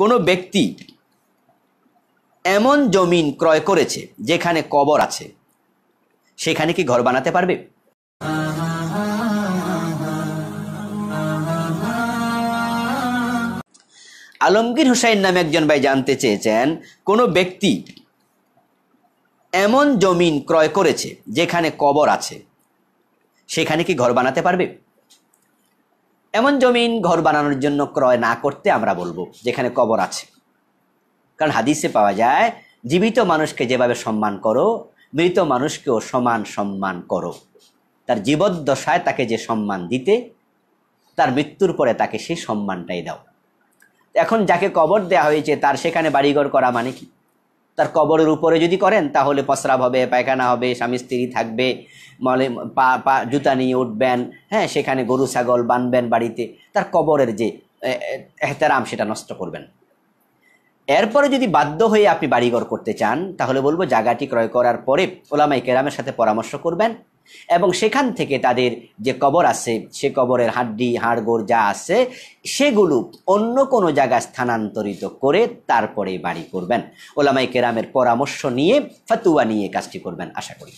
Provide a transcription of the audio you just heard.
কোনো ব্যক্তি এমন জমিন ক্রয় করেছে যেখানে কবর আছে সেখানে কি ঘর বানাতে পারবে আলমগীর হুসাইন নামে একজন ভাই জানতে চেয়েছেন কোনো ব্যক্তি এমন জমিন ক্রয় করেছে যেখানে কবর আছে সেখানে কি ঘর বানাতে পারবে এমন জমিন ঘর বানানোর জন্য ক্রয় না করতে আমরা বলবো যেখানে কবর আছে কারণ হাদিসে পাওয়া যায় জীবিত মানুষকে যেভাবে সম্মান করো মৃত মানুষকেও সমান সম্মান করো তার জীবদ্দশায় তাকে যে সম্মান দিতে তার মৃত্যুর পরে তাকে সেই সম্মানটাই দাও এখন যাকে কবর দেয়া হয়েছে তার সেখানে বাড়িঘর করা মানে কি তার কবরের উপরে যদি করেন তাহলে পসরাব হবে পায়খানা হবে স্বামী স্ত্রী থাকবে মলে পা পা জুতা নিয়ে উঠবেন হ্যাঁ সেখানে গরু ছাগল বানবেন বাড়িতে তার কবরের যে এহতারাম সেটা নষ্ট করবেন এরপরে যদি বাধ্য হয়ে আপনি বাড়িঘর করতে চান তাহলে বলবো জায়গাটি ক্রয় করার পরে ওলামাই কেরামের সাথে পরামর্শ করবেন এবং সেখান থেকে তাদের যে কবর আছে সে কবরের হাড্ডি হাড়গোড় যা আছে সেগুলো অন্য কোনো জায়গায় স্থানান্তরিত করে তারপরে বাড়ি করবেন ওলামাই কেরামের পরামর্শ নিয়ে ফাতুয়া নিয়ে কাজটি করবেন আশা করি